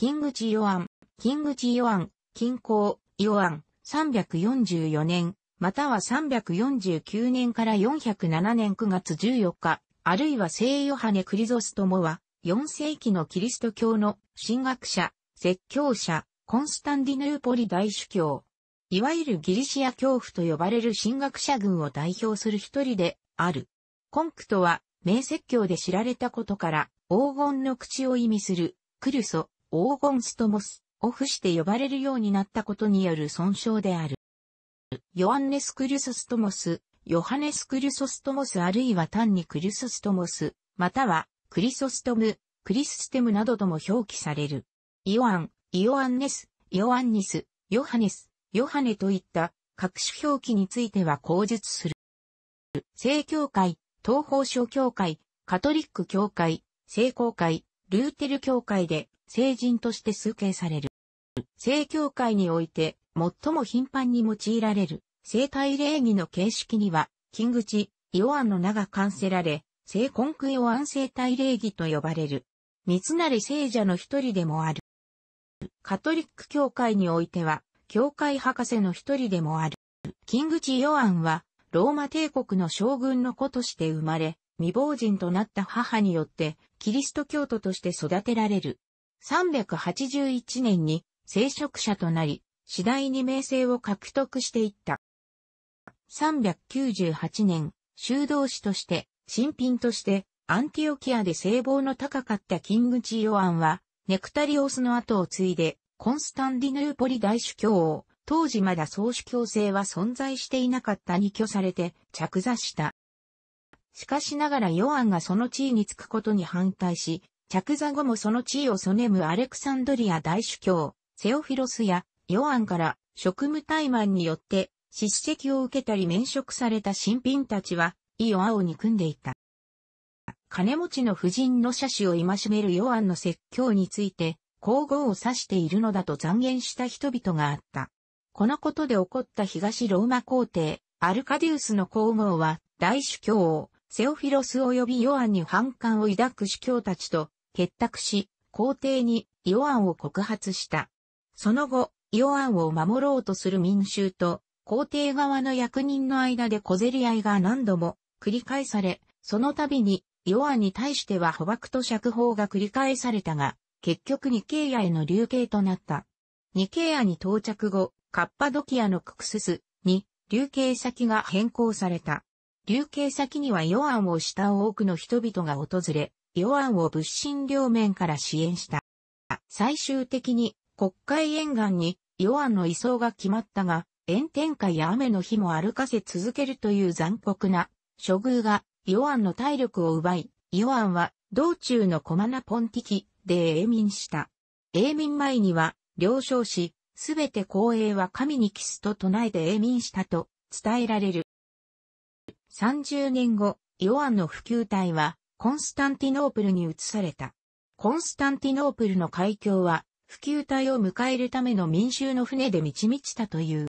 キングチ・ヨアン、キングチ・ヨアン、近郊、ヨアン、344年、または349年から407年9月14日、あるいは聖ヨハネ・クリゾストモは、4世紀のキリスト教の神学者、説教者、コンスタンディヌーポリ大主教。いわゆるギリシア教父と呼ばれる神学者群を代表する一人である。コンクトは、名説教で知られたことから、黄金の口を意味する、クルソ、黄金ストモス、オフして呼ばれるようになったことによる損傷である。ヨアンネス・クリュソストモス、ヨハネス・クリュソストモスあるいは単にクリュソストモス、またはクリソストム、クリステムなどとも表記される。イオアン、イオアンネス、イオアンニス、ヨハネス、ヨハネといった各種表記については口述する。正教会、東方諸教会、カトリック教会、聖公会、ルーテル教会で聖人として崇敬される。聖教会において最も頻繁に用いられる生体礼儀の形式には、金口、イオアンの名が冠せられ、聖根クイオアン生体礼儀と呼ばれる。三成聖者の一人でもある。カトリック教会においては、教会博士の一人でもある。金口イオアンは、ローマ帝国の将軍の子として生まれ、未亡人となった母によって、キリスト教徒として育てられる。381年に聖職者となり、次第に名声を獲得していった。398年、修道士として、新品として、アンティオキアで聖望の高かったキングチーオアンは、ネクタリオスの後を継いで、コンスタンディヌーポリ大主教を、当時まだ総主教制は存在していなかったに挙されて着座した。しかしながらヨアンがその地位につくことに反対し、着座後もその地位をそねむアレクサンドリア大主教、セオフィロスやヨアンから職務怠慢によって叱責を受けたり免職された新品たちは、イオアを憎んでいた。金持ちの夫人の写真を戒めるヨアンの説教について、皇后を指しているのだと残言した人々があった。このことで起こった東ローマ皇帝、アルカディウスの皇后は、大主教をセオフィロス及びヨアンに反感を抱く司教たちと結託し、皇帝にヨアンを告発した。その後、ヨアンを守ろうとする民衆と皇帝側の役人の間で小競り合いが何度も繰り返され、その度にヨアンに対しては捕獲と釈放が繰り返されたが、結局ニケイアへの流刑となった。ニケイアに到着後、カッパドキアのククススに流刑先が変更された。流刑先にはヨアンを慕う多くの人々が訪れ、ヨアンを物心両面から支援した。最終的に国会沿岸にヨアンの移送が決まったが、炎天下や雨の日も歩かせ続けるという残酷な処遇がヨアンの体力を奪い、ヨアンは道中のコマナポンティキで永民した。永民前には、了承し、すべて光栄は神にキスと唱えて永民したと伝えられる。30年後、ヨアンの普及隊はコンスタンティノープルに移された。コンスタンティノープルの海峡は普及隊を迎えるための民衆の船で満ち満ちたという。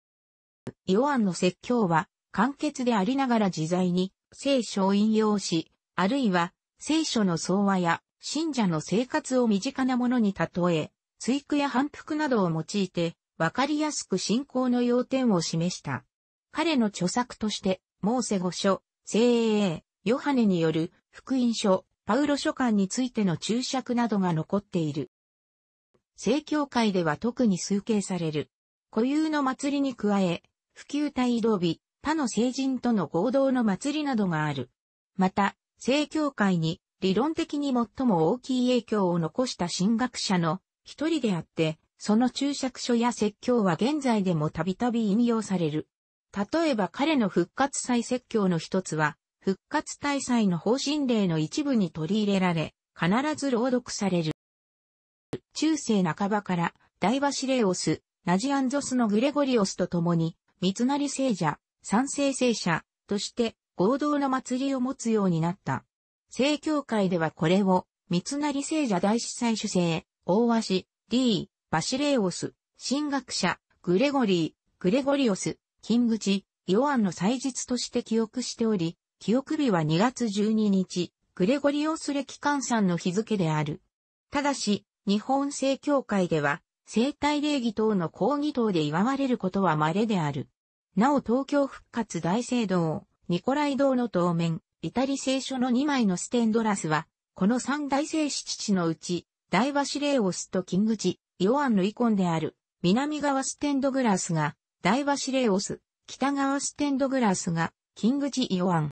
ヨアンの説教は簡潔でありながら自在に聖書を引用し、あるいは聖書の総和や信者の生活を身近なものに例え、追句や反復などを用いて、わかりやすく信仰の要点を示した。彼の著作として、モーセ語書、聖英、ヨハネによる福音書、パウロ書簡についての注釈などが残っている。聖教会では特に崇敬される。固有の祭りに加え、普及帯移動日、他の聖人との合同の祭りなどがある。また、聖教会に理論的に最も大きい影響を残した神学者の一人であって、その注釈書や説教は現在でもたびたび引用される。例えば彼の復活祭説教の一つは、復活大祭の方針令の一部に取り入れられ、必ず朗読される。中世半ばから、大バシレオス、ナジアンゾスのグレゴリオスと共に、三成聖者、三聖聖者、として合同の祭りを持つようになった。聖教会ではこれを、三成聖者大司祭主聖、大和 D、バシレオス、神学者、グレゴリー、グレゴリオス、金口、ヨアンの祭日として記憶しており、記憶日は2月12日、グレゴリオス歴換算の日付である。ただし、日本正教会では、生体礼儀等の抗議等で祝われることは稀である。なお東京復活大聖堂、ニコライ堂の当面、イタリ聖書の2枚のステンドラスは、この三大聖七地のうち、大和シレオスと金口、ヨアンのイコンである、南側ステンドグラスが、大和シレオス、北側ステンドグラスが、キングジ・イオアン。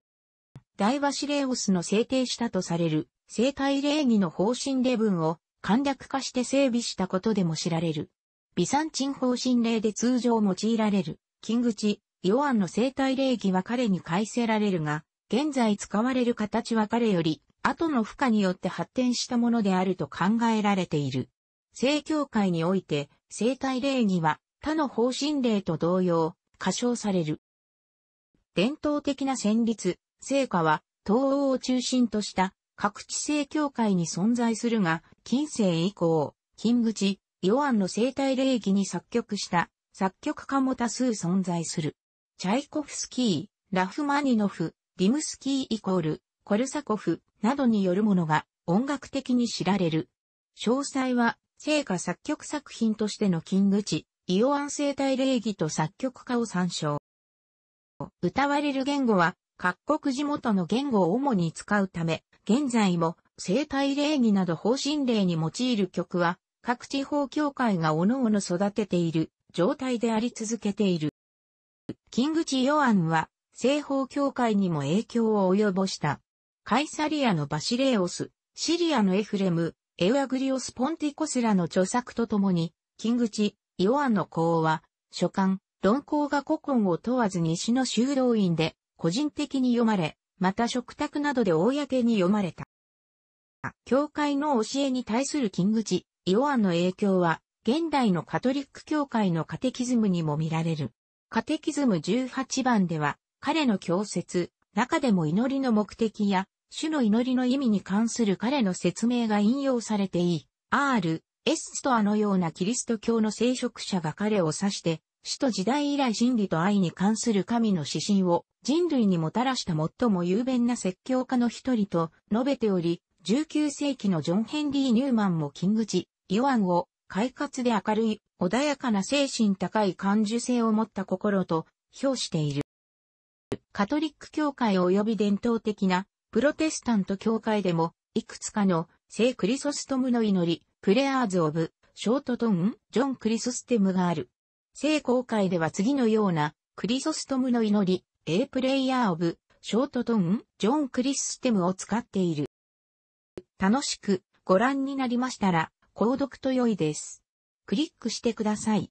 大和シレオスの制定したとされる、生態礼儀の方針例文を、簡略化して整備したことでも知られる。ビサンチン方針令で通常用いられる、キングジ・ヨアンの生態礼儀は彼に改正られるが、現在使われる形は彼より、後の負荷によって発展したものであると考えられている。正教会において、生態礼儀は、他の方針令と同様、過小される。伝統的な旋律、聖歌は、東欧を中心とした各地政教会に存在するが、近世以降、金口、ヨアンの生態礼儀に作曲した作曲家も多数存在する。チャイコフスキー、ラフマニノフ、リムスキーイコール、コルサコフなどによるものが音楽的に知られる。詳細は、聖歌作曲作品としての金口、イオアン生態礼儀と作曲家を参照。歌われる言語は、各国地元の言語を主に使うため、現在も生態礼儀など方針例に用いる曲は、各地方協会が各々育てている状態であり続けている。キングチ・ヨアンは、西方協会にも影響を及ぼした。カイサリアのバシレオス、シリアのエフレム、エウアグリオス・ポンティコスラの著作とともに、キングチ・イオアンの公は、書簡、論考が古今を問わず西の修道院で、個人的に読まれ、また食卓などで公に読まれた。教会の教えに対する金口、イオアンの影響は、現代のカトリック教会のカテキズムにも見られる。カテキズム18番では、彼の教説、中でも祈りの目的や、主の祈りの意味に関する彼の説明が引用されていい。R、エスストアのようなキリスト教の聖職者が彼を指して、死と時代以来真理と愛に関する神の指針を人類にもたらした最も雄弁な説教家の一人と述べており、19世紀のジョン・ヘンリー・ニューマンもキング・ジ・イワンを、快活で明るい、穏やかな精神高い感受性を持った心と評している。カトリック教会及び伝統的なプロテスタント教会でもいくつかの聖クリソストムの祈り、プレアーズ・オブ・ショートトン・ジョン・クリソステムがある。聖公会では次のような、クリソストムの祈り、A プレイヤー・オブ・ショートトン・ジョン・クリステムを使っている。楽しくご覧になりましたら、購読と良いです。クリックしてください。